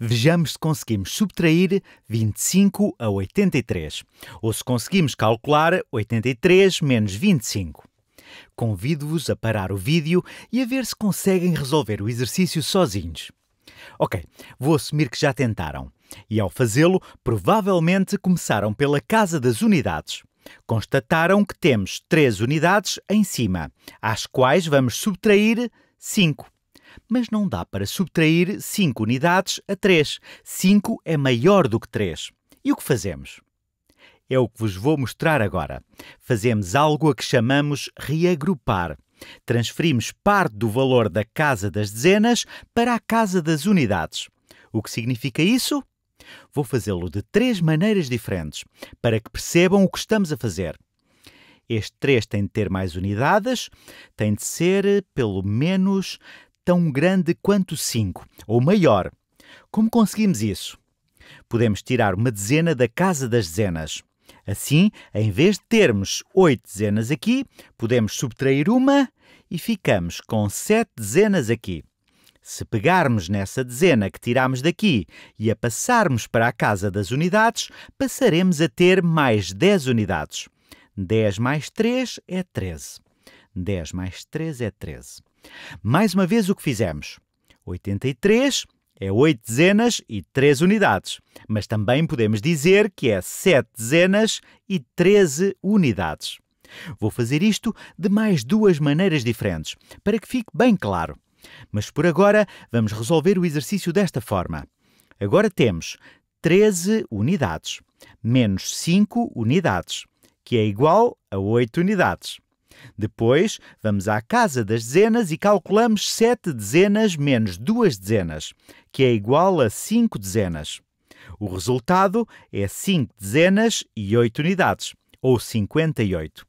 Vejamos se conseguimos subtrair 25 a 83, ou se conseguimos calcular 83 menos 25. Convido-vos a parar o vídeo e a ver se conseguem resolver o exercício sozinhos. Ok, vou assumir que já tentaram. E ao fazê-lo, provavelmente começaram pela casa das unidades. Constataram que temos três unidades em cima, às quais vamos subtrair 5 mas não dá para subtrair 5 unidades a 3. 5 é maior do que 3. E o que fazemos? É o que vos vou mostrar agora. Fazemos algo a que chamamos reagrupar. Transferimos parte do valor da casa das dezenas para a casa das unidades. O que significa isso? Vou fazê-lo de três maneiras diferentes, para que percebam o que estamos a fazer. Este 3 tem de ter mais unidades, tem de ser eh, pelo menos tão grande quanto 5, ou maior. Como conseguimos isso? Podemos tirar uma dezena da casa das dezenas. Assim, em vez de termos 8 dezenas aqui, podemos subtrair uma e ficamos com 7 dezenas aqui. Se pegarmos nessa dezena que tiramos daqui e a passarmos para a casa das unidades, passaremos a ter mais 10 unidades. 10 mais 3 é 13. 10 mais 3 é 13. Mais uma vez o que fizemos. 83 é 8 dezenas e 3 unidades, mas também podemos dizer que é 7 dezenas e 13 unidades. Vou fazer isto de mais duas maneiras diferentes, para que fique bem claro. Mas por agora vamos resolver o exercício desta forma. Agora temos 13 unidades menos 5 unidades, que é igual a 8 unidades. Depois, vamos à casa das dezenas e calculamos 7 dezenas menos 2 dezenas, que é igual a 5 dezenas. O resultado é 5 dezenas e 8 unidades, ou 58.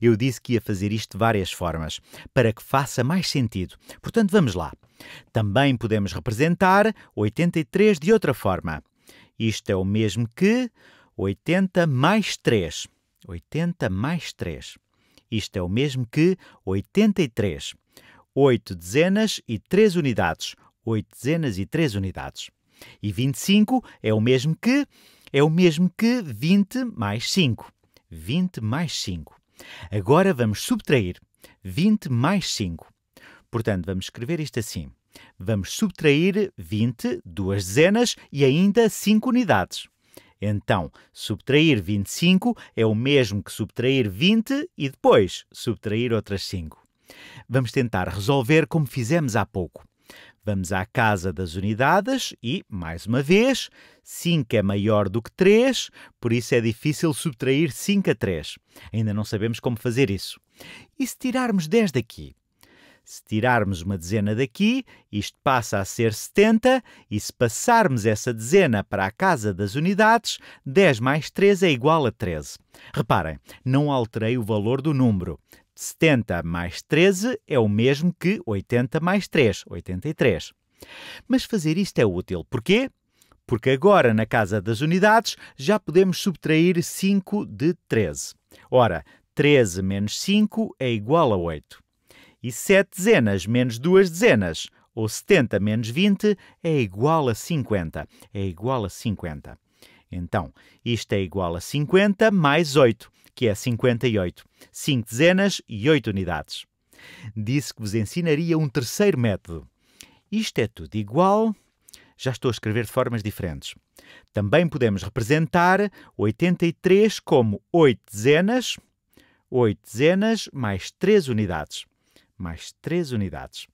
Eu disse que ia fazer isto de várias formas, para que faça mais sentido. Portanto, vamos lá. Também podemos representar 83 de outra forma. Isto é o mesmo que 80 mais 3. 80 mais 3. Isto é o mesmo que 83. 8 dezenas e 3 unidades. 8 dezenas e 3 unidades. E 25 é o mesmo que é o mesmo que 20 mais 5. 20 mais 5. Agora vamos subtrair 20 mais 5. Portanto, vamos escrever isto assim. Vamos subtrair 20, duas dezenas e ainda 5 unidades. Então, subtrair 25 é o mesmo que subtrair 20 e depois subtrair outras 5. Vamos tentar resolver como fizemos há pouco. Vamos à casa das unidades e, mais uma vez, 5 é maior do que 3, por isso é difícil subtrair 5 a 3. Ainda não sabemos como fazer isso. E se tirarmos 10 daqui? Se tirarmos uma dezena daqui, isto passa a ser 70, e se passarmos essa dezena para a casa das unidades, 10 mais 3 é igual a 13. Reparem, não alterei o valor do número. 70 mais 13 é o mesmo que 80 mais 3, 83. Mas fazer isto é útil. Porquê? Porque agora, na casa das unidades, já podemos subtrair 5 de 13. Ora, 13 menos 5 é igual a 8. E 7 dezenas menos 2 dezenas, ou 70 menos 20, é igual a 50. É igual a 50. Então, isto é igual a 50 mais 8, que é 58. 5 dezenas e 8 unidades. Disse que vos ensinaria um terceiro método. Isto é tudo igual. Já estou a escrever de formas diferentes. Também podemos representar 83 como 8 dezenas, 8 dezenas mais 3 unidades mais 3 unidades.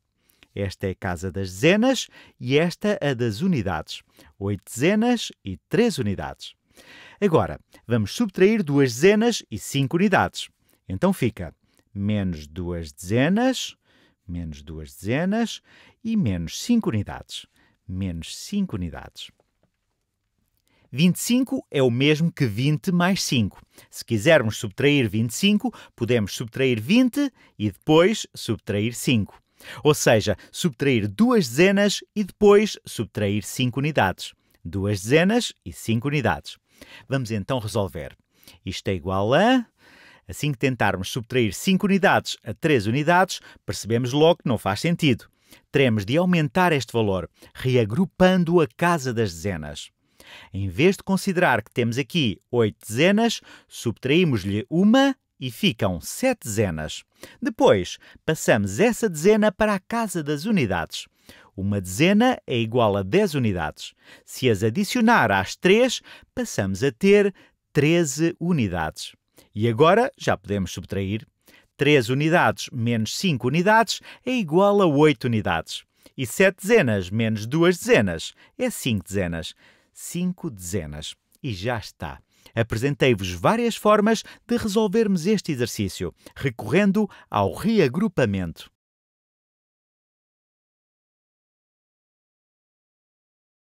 Esta é a casa das dezenas e esta a das unidades. 8 dezenas e 3 unidades. Agora, vamos subtrair 2 dezenas e 5 unidades. Então fica menos 2 dezenas, menos 2 dezenas e menos 5 unidades. Menos 5 unidades. 25 é o mesmo que 20 mais 5. Se quisermos subtrair 25, podemos subtrair 20 e depois subtrair 5. Ou seja, subtrair duas dezenas e depois subtrair 5 unidades. Duas dezenas e 5 unidades. Vamos então resolver. Isto é igual a. Assim que tentarmos subtrair 5 unidades a 3 unidades, percebemos logo que não faz sentido. Teremos de aumentar este valor, reagrupando a casa das dezenas. Em vez de considerar que temos aqui oito dezenas, subtraímos-lhe uma e ficam sete dezenas. Depois, passamos essa dezena para a casa das unidades. Uma dezena é igual a 10 unidades. Se as adicionar às 3, passamos a ter 13 unidades. E agora já podemos subtrair. 3 unidades menos 5 unidades é igual a 8 unidades. E 7 dezenas menos 2 dezenas é 5 dezenas cinco dezenas. E já está. Apresentei-vos várias formas de resolvermos este exercício, recorrendo ao reagrupamento.